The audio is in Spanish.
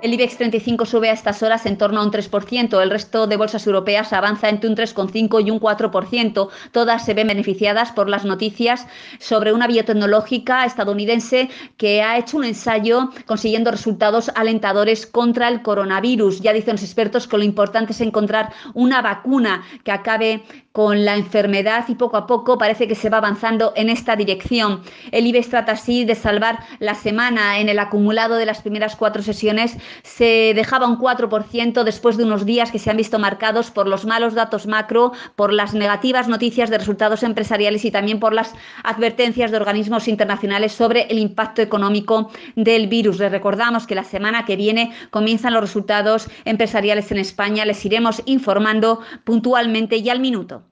El IBEX 35 sube a estas horas en torno a un 3%. El resto de bolsas europeas avanza entre un 3,5 y un 4%. Todas se ven beneficiadas por las noticias sobre una biotecnológica estadounidense que ha hecho un ensayo consiguiendo resultados alentadores contra el coronavirus. Ya dicen los expertos que lo importante es encontrar una vacuna que acabe con la enfermedad y poco a poco parece que se va avanzando en esta dirección. El IBEX trata así de salvar la semana. En el acumulado de las primeras cuatro sesiones se dejaba un 4% después de unos días que se han visto marcados por los malos datos macro, por las negativas noticias de resultados empresariales y también por las advertencias de organismos internacionales sobre el impacto económico del virus. Les recordamos que la semana que viene comienzan los resultados empresariales en España. Les iremos informando puntualmente y al minuto.